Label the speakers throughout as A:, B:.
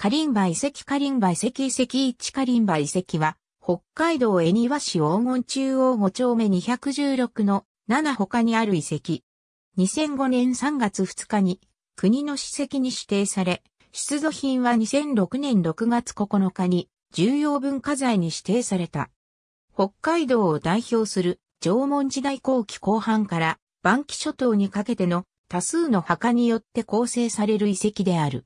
A: カリンバ遺跡カリンバ遺跡遺跡1カリンバ遺跡は、北海道恵庭市黄金中央五丁目216の7他にある遺跡。2005年3月2日に国の史跡に指定され、出土品は2006年6月9日に重要文化財に指定された。北海道を代表する縄文時代後期後半から晩期諸島にかけての多数の墓によって構成される遺跡である。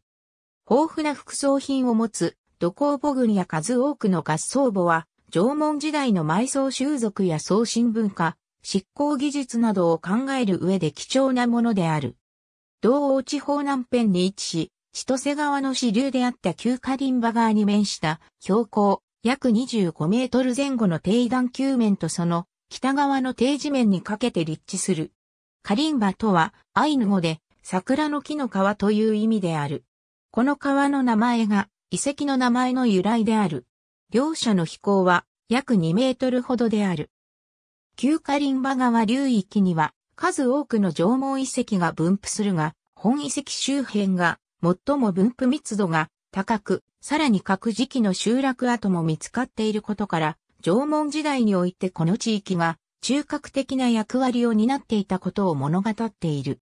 A: 豊富な副葬品を持つ土工母群や数多くの合葬墓は、縄文時代の埋葬習俗や送信文化、執行技術などを考える上で貴重なものである。道央地方南辺に位置し、千歳川の支流であった旧カリンバ側に面した標高約25メートル前後の低段球面とその北側の低地面にかけて立地する。カリンバとはアイヌ語で桜の木の皮という意味である。この川の名前が遺跡の名前の由来である。両者の飛行は約2メートルほどである。旧カリンバ川流域には数多くの縄文遺跡が分布するが、本遺跡周辺が最も分布密度が高く、さらに各時期の集落跡も見つかっていることから、縄文時代においてこの地域が中核的な役割を担っていたことを物語っている。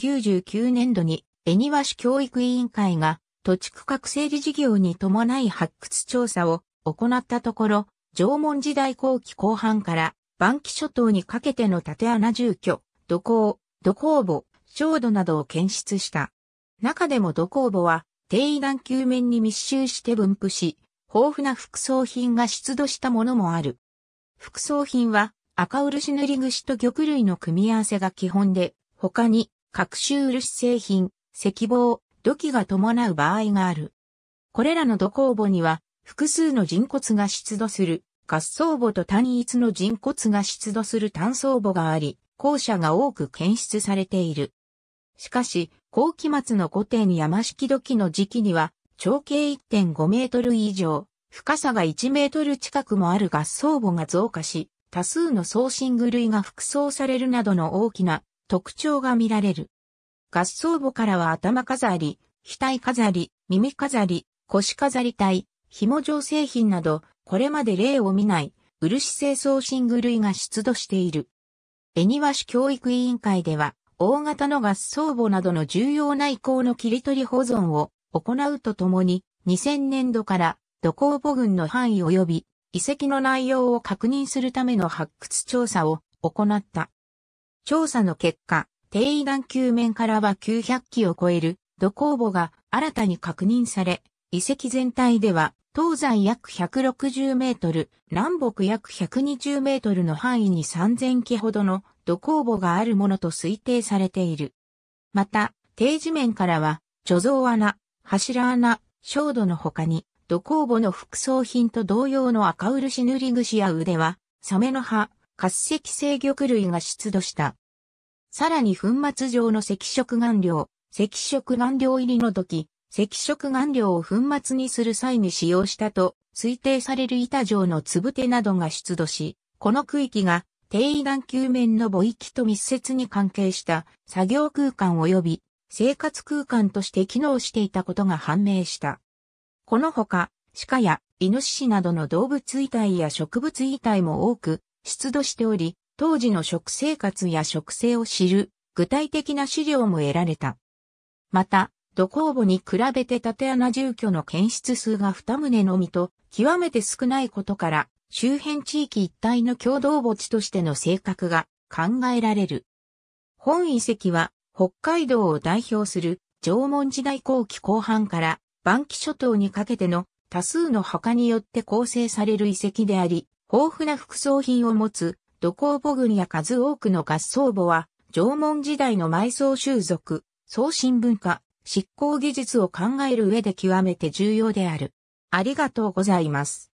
A: 1999年度に恵庭市教育委員会が土地区画整理事業に伴い発掘調査を行ったところ、縄文時代後期後半から晩期諸島にかけての縦穴住居、土工、土工墓、焦土などを検出した。中でも土工墓は低位段球面に密集して分布し、豊富な副葬品が出土したものもある。副葬品は赤漆塗り串と玉類の組み合わせが基本で、他に各種漆製品、赤棒、土器が伴う場合がある。これらの土工墓には、複数の人骨が出土する、合葬母と単一の人骨が出土する単層墓があり、校舎が多く検出されている。しかし、後期末の古典山式土器の時期には、長径1.5メートル以上、深さが1メートル近くもある合葬墓が増加し、多数の送信具類が服装されるなどの大きな特徴が見られる。合奏簿からは頭飾り、額飾り、耳飾り、腰飾り体、紐状製品など、これまで例を見ない、漆清掃シング類が出土している。恵庭市教育委員会では、大型の合奏簿などの重要な遺構の切り取り保存を行うとともに、2000年度から土工母群の範囲及び遺跡の内容を確認するための発掘調査を行った。調査の結果、低位岩球面からは900基を超える土工墓が新たに確認され、遺跡全体では東西約160メートル、南北約120メートルの範囲に3000基ほどの土工墓があるものと推定されている。また、低地面からは、貯蔵穴、柱穴、焦土の他に、土工墓の副葬品と同様の赤漆塗り串や腕は、サメの葉、滑石制玉類が出土した。さらに粉末状の赤色顔料、赤色顔料入りの時、赤色顔料を粉末にする際に使用したと推定される板状の粒手などが出土し、この区域が低位眼球面の母域と密接に関係した作業空間及び生活空間として機能していたことが判明した。このほか、鹿やイノシシなどの動物遺体や植物遺体も多く出土しており、当時の食生活や食性を知る具体的な資料も得られた。また、土工墓に比べて縦穴住居の検出数が二棟のみと極めて少ないことから周辺地域一帯の共同墓地としての性格が考えられる。本遺跡は北海道を代表する縄文時代後期後半から晩期諸島にかけての多数の墓によって構成される遺跡であり、豊富な副葬品を持つ土工母群や数多くの合葬墓は、縄文時代の埋葬習俗、送信文化、執行技術を考える上で極めて重要である。ありがとうございます。